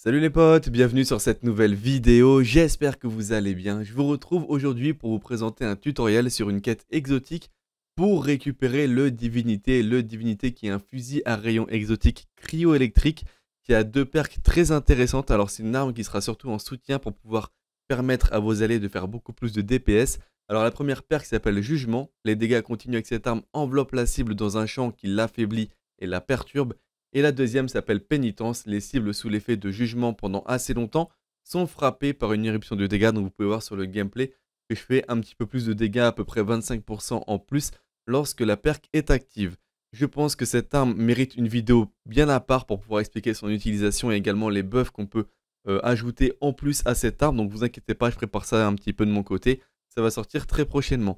Salut les potes, bienvenue sur cette nouvelle vidéo, j'espère que vous allez bien. Je vous retrouve aujourd'hui pour vous présenter un tutoriel sur une quête exotique pour récupérer le Divinité. Le Divinité qui est un fusil à rayon exotique cryoélectrique qui a deux perks très intéressantes. Alors c'est une arme qui sera surtout en soutien pour pouvoir permettre à vos alliés de faire beaucoup plus de DPS. Alors la première perk s'appelle Jugement, les dégâts continuent avec cette arme enveloppe la cible dans un champ qui l'affaiblit et la perturbe et la deuxième s'appelle Pénitence. Les cibles sous l'effet de jugement pendant assez longtemps sont frappées par une éruption de dégâts, donc vous pouvez voir sur le gameplay que je fais un petit peu plus de dégâts, à peu près 25% en plus lorsque la perque est active. Je pense que cette arme mérite une vidéo bien à part pour pouvoir expliquer son utilisation et également les buffs qu'on peut euh, ajouter en plus à cette arme. Donc vous inquiétez pas, je prépare ça un petit peu de mon côté. Ça va sortir très prochainement.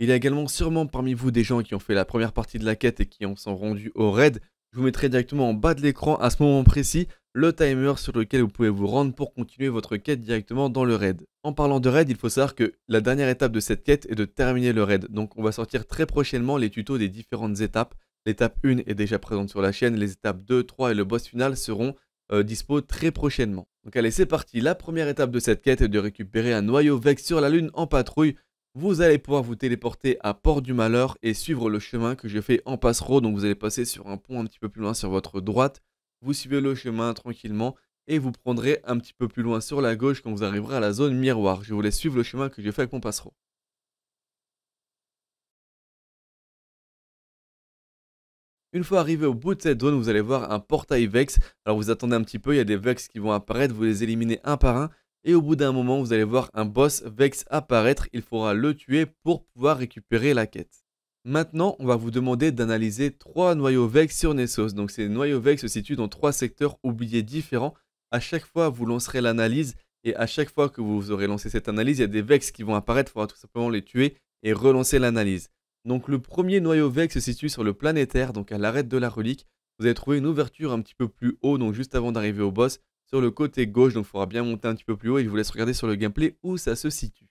Il y a également sûrement parmi vous des gens qui ont fait la première partie de la quête et qui en sont rendus au raid. Je vous mettrai directement en bas de l'écran à ce moment précis le timer sur lequel vous pouvez vous rendre pour continuer votre quête directement dans le raid. En parlant de raid, il faut savoir que la dernière étape de cette quête est de terminer le raid. Donc on va sortir très prochainement les tutos des différentes étapes. L'étape 1 est déjà présente sur la chaîne, les étapes 2, 3 et le boss final seront euh, dispo très prochainement. Donc allez, c'est parti. La première étape de cette quête est de récupérer un noyau Vex sur la lune en patrouille vous allez pouvoir vous téléporter à Port du Malheur et suivre le chemin que j'ai fait en passereau. Donc vous allez passer sur un pont un petit peu plus loin sur votre droite. Vous suivez le chemin tranquillement et vous prendrez un petit peu plus loin sur la gauche quand vous arriverez à la zone miroir. Je vous laisse suivre le chemin que j'ai fait avec mon passereau. Une fois arrivé au bout de cette zone, vous allez voir un portail Vex. Alors vous attendez un petit peu, il y a des Vex qui vont apparaître, vous les éliminez un par un. Et au bout d'un moment, vous allez voir un boss Vex apparaître, il faudra le tuer pour pouvoir récupérer la quête. Maintenant, on va vous demander d'analyser trois noyaux Vex sur Nessos. Donc ces noyaux Vex se situent dans trois secteurs oubliés différents. À chaque fois, vous lancerez l'analyse et à chaque fois que vous aurez lancé cette analyse, il y a des Vex qui vont apparaître, il faudra tout simplement les tuer et relancer l'analyse. Donc le premier noyau Vex se situe sur le planétaire, donc à l'arrêt de la relique. Vous allez trouver une ouverture un petit peu plus haut, donc juste avant d'arriver au boss sur le côté gauche, donc il faudra bien monter un petit peu plus haut et je vous laisse regarder sur le gameplay où ça se situe.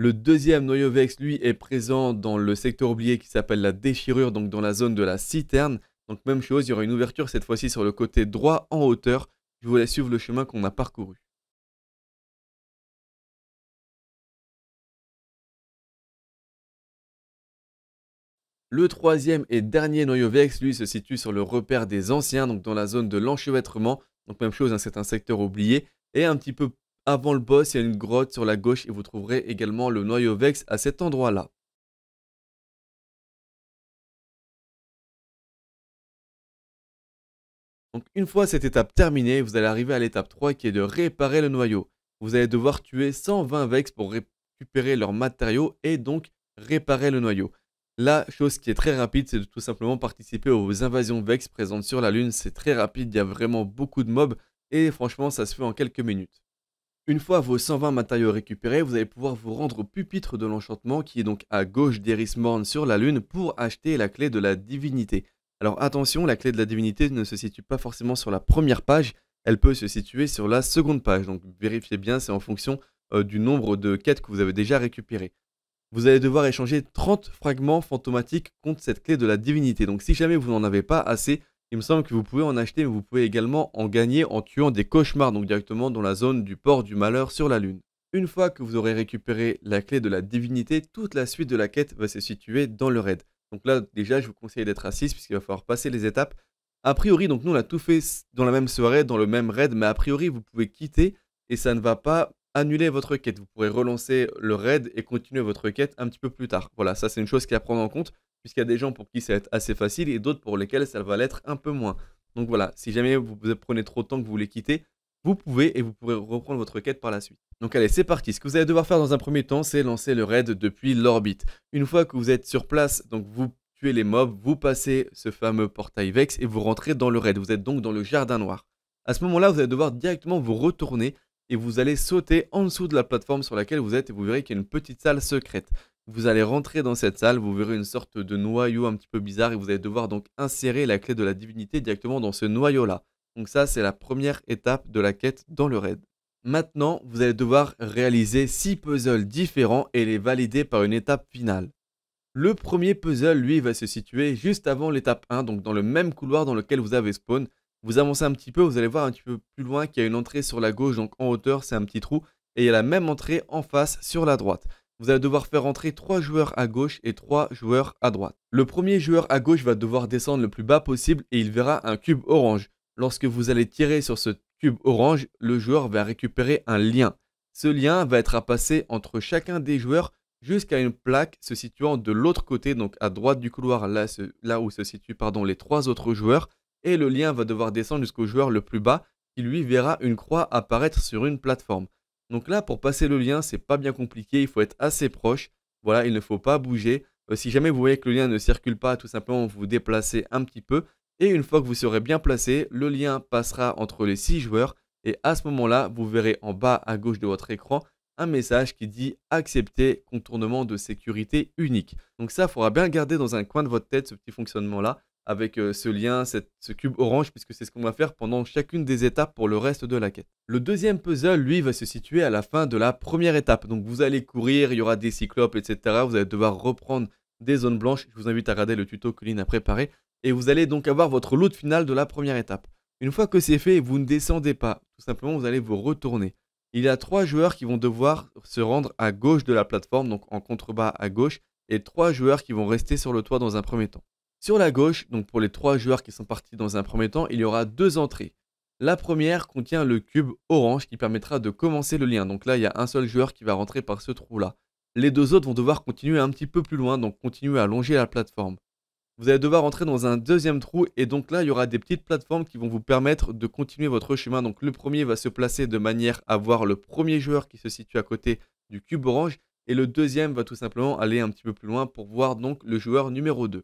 Le deuxième noyau vex, lui, est présent dans le secteur oublié qui s'appelle la déchirure, donc dans la zone de la citerne. Donc même chose, il y aura une ouverture cette fois-ci sur le côté droit en hauteur. Je vous suivre le chemin qu'on a parcouru. Le troisième et dernier noyau vex, lui, se situe sur le repère des anciens, donc dans la zone de l'enchevêtrement. Donc même chose, hein, c'est un secteur oublié. Et un petit peu avant le boss, il y a une grotte sur la gauche et vous trouverez également le noyau Vex à cet endroit-là. Donc une fois cette étape terminée, vous allez arriver à l'étape 3 qui est de réparer le noyau. Vous allez devoir tuer 120 Vex pour récupérer leurs matériaux et donc réparer le noyau. La chose qui est très rapide, c'est de tout simplement participer aux invasions Vex présentes sur la Lune. C'est très rapide, il y a vraiment beaucoup de mobs et franchement ça se fait en quelques minutes. Une fois vos 120 matériaux récupérés, vous allez pouvoir vous rendre au pupitre de l'enchantement qui est donc à gauche d'Eris Morn sur la lune pour acheter la clé de la divinité. Alors attention, la clé de la divinité ne se situe pas forcément sur la première page, elle peut se situer sur la seconde page. Donc vérifiez bien, c'est en fonction euh, du nombre de quêtes que vous avez déjà récupérées. Vous allez devoir échanger 30 fragments fantomatiques contre cette clé de la divinité. Donc si jamais vous n'en avez pas assez, il me semble que vous pouvez en acheter, mais vous pouvez également en gagner en tuant des cauchemars, donc directement dans la zone du port du malheur sur la Lune. Une fois que vous aurez récupéré la clé de la divinité, toute la suite de la quête va se situer dans le raid. Donc là, déjà, je vous conseille d'être à puisqu'il va falloir passer les étapes. A priori, donc nous, on a tout fait dans la même soirée, dans le même raid, mais a priori, vous pouvez quitter et ça ne va pas annuler votre quête. Vous pourrez relancer le raid et continuer votre quête un petit peu plus tard. Voilà, ça c'est une chose qui est à prendre en compte puisqu'il y a des gens pour qui ça va être assez facile et d'autres pour lesquels ça va l'être un peu moins. Donc voilà, si jamais vous prenez trop de temps que vous voulez quitter, vous pouvez et vous pourrez reprendre votre quête par la suite. Donc allez, c'est parti. Ce que vous allez devoir faire dans un premier temps, c'est lancer le raid depuis l'orbite. Une fois que vous êtes sur place, donc vous tuez les mobs, vous passez ce fameux portail Vex et vous rentrez dans le raid. Vous êtes donc dans le jardin noir. À ce moment-là, vous allez devoir directement vous retourner et vous allez sauter en dessous de la plateforme sur laquelle vous êtes et vous verrez qu'il y a une petite salle secrète. Vous allez rentrer dans cette salle, vous verrez une sorte de noyau un petit peu bizarre et vous allez devoir donc insérer la clé de la divinité directement dans ce noyau-là. Donc ça, c'est la première étape de la quête dans le raid. Maintenant, vous allez devoir réaliser 6 puzzles différents et les valider par une étape finale. Le premier puzzle, lui, va se situer juste avant l'étape 1, donc dans le même couloir dans lequel vous avez spawn. Vous avancez un petit peu, vous allez voir un petit peu plus loin qu'il y a une entrée sur la gauche, donc en hauteur, c'est un petit trou, et il y a la même entrée en face sur la droite vous allez devoir faire entrer 3 joueurs à gauche et 3 joueurs à droite. Le premier joueur à gauche va devoir descendre le plus bas possible et il verra un cube orange. Lorsque vous allez tirer sur ce cube orange, le joueur va récupérer un lien. Ce lien va être à passer entre chacun des joueurs jusqu'à une plaque se situant de l'autre côté, donc à droite du couloir, là, où se situent les trois autres joueurs, et le lien va devoir descendre jusqu'au joueur le plus bas, qui lui verra une croix apparaître sur une plateforme. Donc là, pour passer le lien, c'est pas bien compliqué, il faut être assez proche. Voilà, il ne faut pas bouger. Euh, si jamais vous voyez que le lien ne circule pas, tout simplement vous déplacez un petit peu. Et une fois que vous serez bien placé, le lien passera entre les six joueurs. Et à ce moment-là, vous verrez en bas à gauche de votre écran un message qui dit accepter contournement de sécurité unique. Donc ça, il faudra bien garder dans un coin de votre tête, ce petit fonctionnement-là avec euh, ce lien, ce cube orange, puisque c'est ce qu'on va faire pendant chacune des étapes pour le reste de la quête. Le deuxième puzzle, lui, va se situer à la fin de la première étape. Donc vous allez courir, il y aura des cyclopes, etc. Vous allez devoir reprendre des zones blanches. Je vous invite à regarder le tuto que Lynn a préparé. Et vous allez donc avoir votre loot final de la première étape. Une fois que c'est fait, vous ne descendez pas. Tout simplement, vous allez vous retourner. Il y a trois joueurs qui vont devoir se rendre à gauche de la plateforme, donc en contrebas à gauche, et trois joueurs qui vont rester sur le toit dans un premier temps. Sur la gauche, donc pour les trois joueurs qui sont partis dans un premier temps, il y aura deux entrées. La première contient le cube orange qui permettra de commencer le lien. Donc là, il y a un seul joueur qui va rentrer par ce trou-là. Les deux autres vont devoir continuer un petit peu plus loin, donc continuer à longer la plateforme. Vous allez devoir rentrer dans un deuxième trou et donc là, il y aura des petites plateformes qui vont vous permettre de continuer votre chemin. Donc le premier va se placer de manière à voir le premier joueur qui se situe à côté du cube orange et le deuxième va tout simplement aller un petit peu plus loin pour voir donc le joueur numéro 2.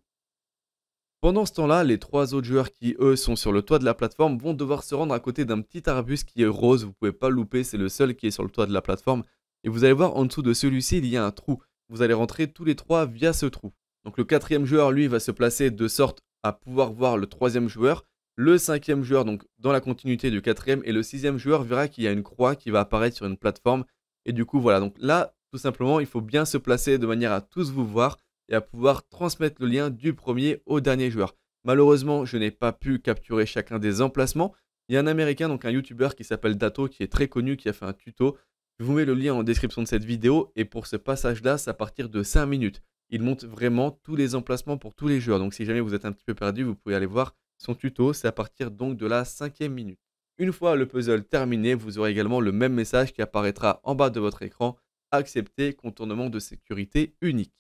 Pendant ce temps-là, les trois autres joueurs qui, eux, sont sur le toit de la plateforme vont devoir se rendre à côté d'un petit arbuste qui est rose, vous pouvez pas louper, c'est le seul qui est sur le toit de la plateforme. Et vous allez voir, en dessous de celui-ci, il y a un trou. Vous allez rentrer tous les trois via ce trou. Donc le quatrième joueur, lui, va se placer de sorte à pouvoir voir le troisième joueur. Le cinquième joueur, donc dans la continuité du quatrième, et le sixième joueur verra qu'il y a une croix qui va apparaître sur une plateforme. Et du coup, voilà, donc là, tout simplement, il faut bien se placer de manière à tous vous voir et à pouvoir transmettre le lien du premier au dernier joueur. Malheureusement, je n'ai pas pu capturer chacun des emplacements. Il y a un américain, donc un YouTuber qui s'appelle Dato, qui est très connu, qui a fait un tuto. Je vous mets le lien en description de cette vidéo. Et pour ce passage-là, c'est à partir de 5 minutes. Il monte vraiment tous les emplacements pour tous les joueurs. Donc si jamais vous êtes un petit peu perdu, vous pouvez aller voir son tuto. C'est à partir donc de la cinquième minute. Une fois le puzzle terminé, vous aurez également le même message qui apparaîtra en bas de votre écran. Accepter contournement de sécurité unique.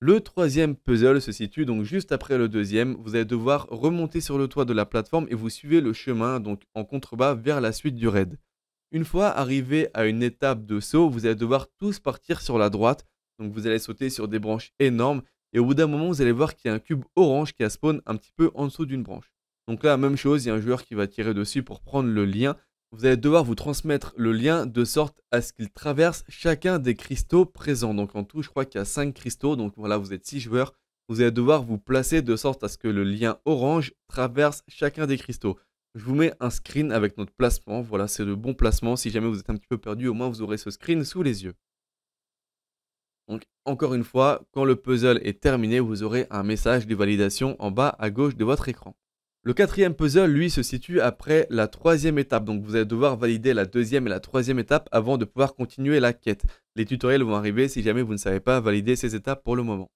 Le troisième puzzle se situe donc juste après le deuxième. Vous allez devoir remonter sur le toit de la plateforme et vous suivez le chemin donc en contrebas vers la suite du raid. Une fois arrivé à une étape de saut, vous allez devoir tous partir sur la droite. Donc vous allez sauter sur des branches énormes et au bout d'un moment vous allez voir qu'il y a un cube orange qui a spawn un petit peu en dessous d'une branche. Donc là, même chose, il y a un joueur qui va tirer dessus pour prendre le lien vous allez devoir vous transmettre le lien de sorte à ce qu'il traverse chacun des cristaux présents. Donc en tout, je crois qu'il y a 5 cristaux. Donc voilà, vous êtes 6 joueurs. Vous allez devoir vous placer de sorte à ce que le lien orange traverse chacun des cristaux. Je vous mets un screen avec notre placement. Voilà, c'est le bon placement. Si jamais vous êtes un petit peu perdu, au moins vous aurez ce screen sous les yeux. Donc encore une fois, quand le puzzle est terminé, vous aurez un message de validation en bas à gauche de votre écran. Le quatrième puzzle, lui, se situe après la troisième étape. Donc vous allez devoir valider la deuxième et la troisième étape avant de pouvoir continuer la quête. Les tutoriels vont arriver si jamais vous ne savez pas valider ces étapes pour le moment.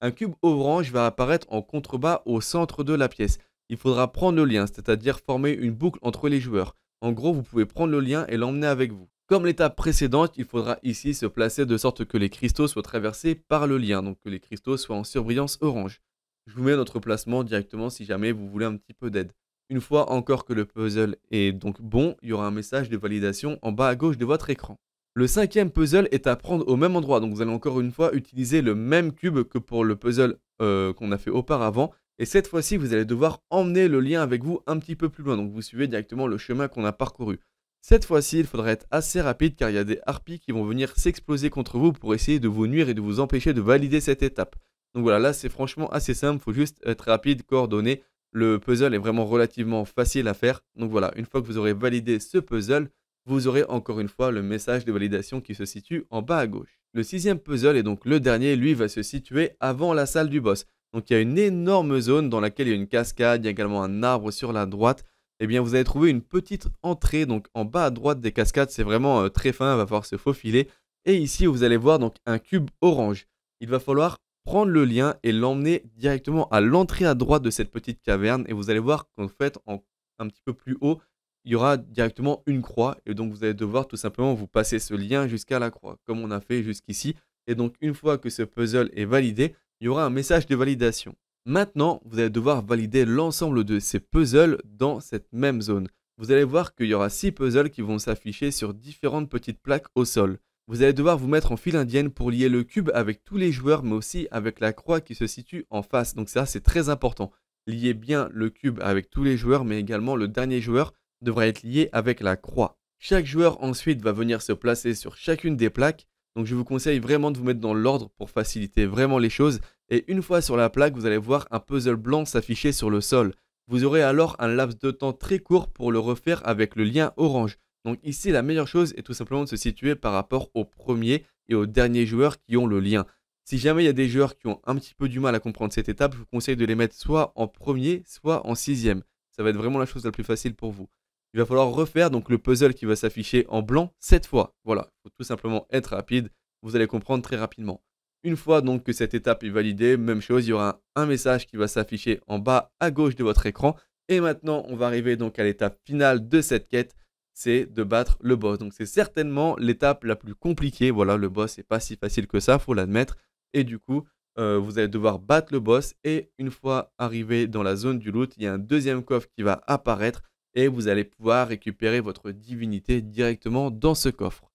Un cube orange va apparaître en contrebas au centre de la pièce. Il faudra prendre le lien, c'est-à-dire former une boucle entre les joueurs. En gros, vous pouvez prendre le lien et l'emmener avec vous. Comme l'étape précédente, il faudra ici se placer de sorte que les cristaux soient traversés par le lien, donc que les cristaux soient en surbrillance orange. Je vous mets notre placement directement si jamais vous voulez un petit peu d'aide. Une fois encore que le puzzle est donc bon, il y aura un message de validation en bas à gauche de votre écran. Le cinquième puzzle est à prendre au même endroit, donc vous allez encore une fois utiliser le même cube que pour le puzzle euh, qu'on a fait auparavant, et cette fois-ci, vous allez devoir emmener le lien avec vous un petit peu plus loin. Donc vous suivez directement le chemin qu'on a parcouru. Cette fois-ci, il faudra être assez rapide car il y a des harpies qui vont venir s'exploser contre vous pour essayer de vous nuire et de vous empêcher de valider cette étape. Donc voilà, là c'est franchement assez simple, faut juste être rapide, coordonner. Le puzzle est vraiment relativement facile à faire. Donc voilà, une fois que vous aurez validé ce puzzle, vous aurez encore une fois le message de validation qui se situe en bas à gauche. Le sixième puzzle et donc le dernier, lui, va se situer avant la salle du boss. Donc il y a une énorme zone dans laquelle il y a une cascade, il y a également un arbre sur la droite. Et eh bien, vous allez trouver une petite entrée donc en bas à droite des cascades. C'est vraiment euh, très fin, il va falloir se faufiler. Et ici, vous allez voir donc un cube orange. Il va falloir prendre le lien et l'emmener directement à l'entrée à droite de cette petite caverne. Et vous allez voir qu'en fait, en, un petit peu plus haut, il y aura directement une croix. Et donc, vous allez devoir tout simplement vous passer ce lien jusqu'à la croix, comme on a fait jusqu'ici. Et donc, une fois que ce puzzle est validé, il y aura un message de validation. Maintenant, vous allez devoir valider l'ensemble de ces puzzles dans cette même zone. Vous allez voir qu'il y aura 6 puzzles qui vont s'afficher sur différentes petites plaques au sol. Vous allez devoir vous mettre en file indienne pour lier le cube avec tous les joueurs, mais aussi avec la croix qui se situe en face. Donc ça, c'est très important. Liez bien le cube avec tous les joueurs, mais également le dernier joueur devra être lié avec la croix. Chaque joueur ensuite va venir se placer sur chacune des plaques. Donc je vous conseille vraiment de vous mettre dans l'ordre pour faciliter vraiment les choses. Et une fois sur la plaque, vous allez voir un puzzle blanc s'afficher sur le sol. Vous aurez alors un laps de temps très court pour le refaire avec le lien orange. Donc ici, la meilleure chose est tout simplement de se situer par rapport au premier et au dernier joueur qui ont le lien. Si jamais il y a des joueurs qui ont un petit peu du mal à comprendre cette étape, je vous conseille de les mettre soit en premier, soit en sixième. Ça va être vraiment la chose la plus facile pour vous. Il va falloir refaire donc le puzzle qui va s'afficher en blanc cette fois. Voilà, il faut tout simplement être rapide, vous allez comprendre très rapidement. Une fois donc que cette étape est validée, même chose, il y aura un, un message qui va s'afficher en bas à gauche de votre écran. Et maintenant, on va arriver donc à l'étape finale de cette quête c'est de battre le boss. Donc c'est certainement l'étape la plus compliquée. Voilà, le boss n'est pas si facile que ça, faut l'admettre. Et du coup, euh, vous allez devoir battre le boss. Et une fois arrivé dans la zone du loot, il y a un deuxième coffre qui va apparaître et vous allez pouvoir récupérer votre divinité directement dans ce coffre.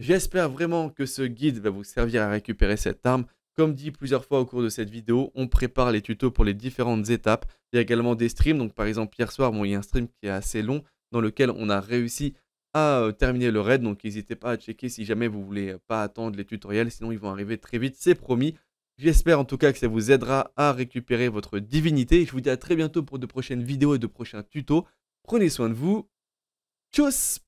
J'espère vraiment que ce guide va vous servir à récupérer cette arme. Comme dit plusieurs fois au cours de cette vidéo, on prépare les tutos pour les différentes étapes. Il y a également des streams, donc par exemple hier soir, il y a un stream qui est assez long, dans lequel on a réussi à terminer le raid. Donc n'hésitez pas à checker si jamais vous voulez pas attendre les tutoriels, sinon ils vont arriver très vite, c'est promis. J'espère en tout cas que ça vous aidera à récupérer votre divinité. Je vous dis à très bientôt pour de prochaines vidéos et de prochains tutos. Prenez soin de vous. Tchuss